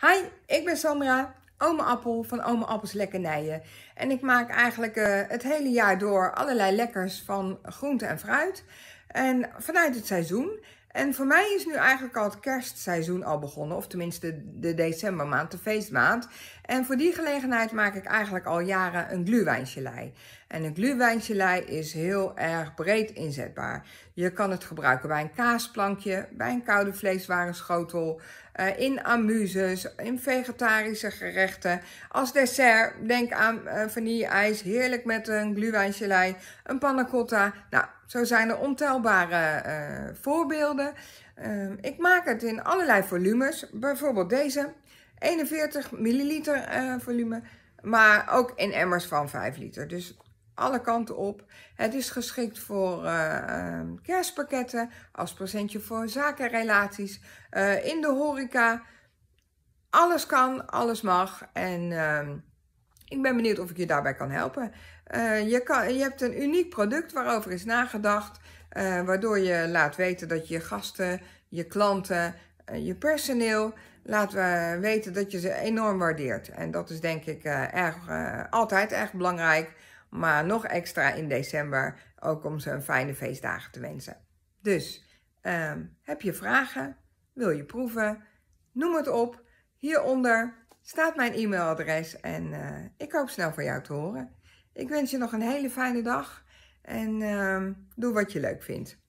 Hi, ik ben Sandra, oma Appel van Oma Appels Lekkernijen. En ik maak eigenlijk eh, het hele jaar door allerlei lekkers van groente en fruit. En vanuit het seizoen. En voor mij is nu eigenlijk al het kerstseizoen al begonnen. Of tenminste de, de decembermaand, de feestmaand. En voor die gelegenheid maak ik eigenlijk al jaren een gluwijngelei. En een gluwijngelei is heel erg breed inzetbaar. Je kan het gebruiken bij een kaasplankje, bij een koude vleeswarenschotel, eh, in amuses, in vegetarische gerechten. Als dessert, denk aan eh, vanille-ijs, heerlijk met een gluwijngelei, een panna cotta. Nou, zo zijn er ontelbare eh, voorbeelden. Ehm, ik maak het in allerlei volumes, bijvoorbeeld deze. 41 milliliter eh, volume, maar ook in emmers van 5 liter. Dus alle kanten op. Het is geschikt voor eh, ehm, kerstpakketten, als presentje voor zakenrelaties, uh, in de horeca. Alles kan, alles mag. En ehm, ik ben benieuwd of ik je daarbij kan helpen. je, kan, je hebt een uniek product waarover is nagedacht, waardoor je laat weten dat je gasten, je klanten, je personeel Laten we weten dat je ze enorm waardeert. En dat is denk ik eh, erg, eh, altijd erg belangrijk, maar nog extra in december ook om ze een fijne feestdagen te wensen. Dus ehm, heb je vragen? Wil je proeven? Noem het op. Hieronder staat mijn e-mailadres en eh, ik hoop snel van jou te horen. Ik wens je nog een hele fijne dag en ehm, doe wat je leuk vindt.